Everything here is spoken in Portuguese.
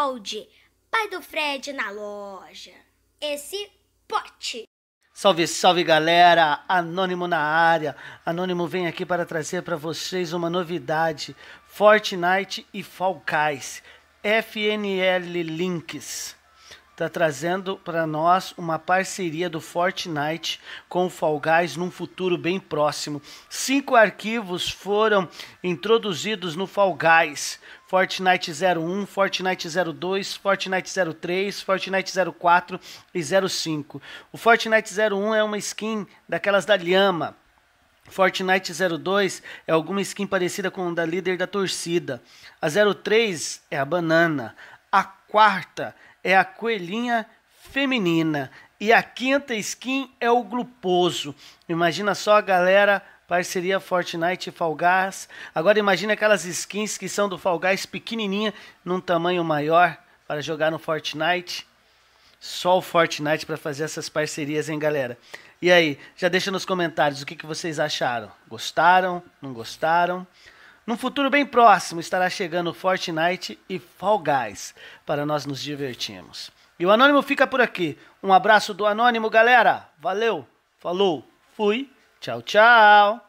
Cold, pai do Fred na loja. Esse pote. Salve, salve galera! Anônimo na área. Anônimo vem aqui para trazer para vocês uma novidade: Fortnite e Falcais. FNL Links está trazendo para nós uma parceria do Fortnite com o Fall Guys num futuro bem próximo. Cinco arquivos foram introduzidos no Fall Guys. Fortnite 01, Fortnite 02, Fortnite 03, Fortnite 04 e 05. O Fortnite 01 é uma skin daquelas da Lhama. Fortnite 02 é alguma skin parecida com a da líder da torcida. A 03 é a banana. A quarta é a coelhinha feminina e a quinta skin é o gluposo. Imagina só a galera parceria Fortnite e Fall Guys. Agora imagina aquelas skins que são do Fall Guys pequenininha num tamanho maior para jogar no Fortnite. Só o Fortnite para fazer essas parcerias, hein, galera? E aí, já deixa nos comentários o que, que vocês acharam. Gostaram? Não gostaram? No futuro bem próximo estará chegando Fortnite e Fall Guys para nós nos divertirmos. E o Anônimo fica por aqui. Um abraço do Anônimo, galera. Valeu, falou, fui, tchau, tchau.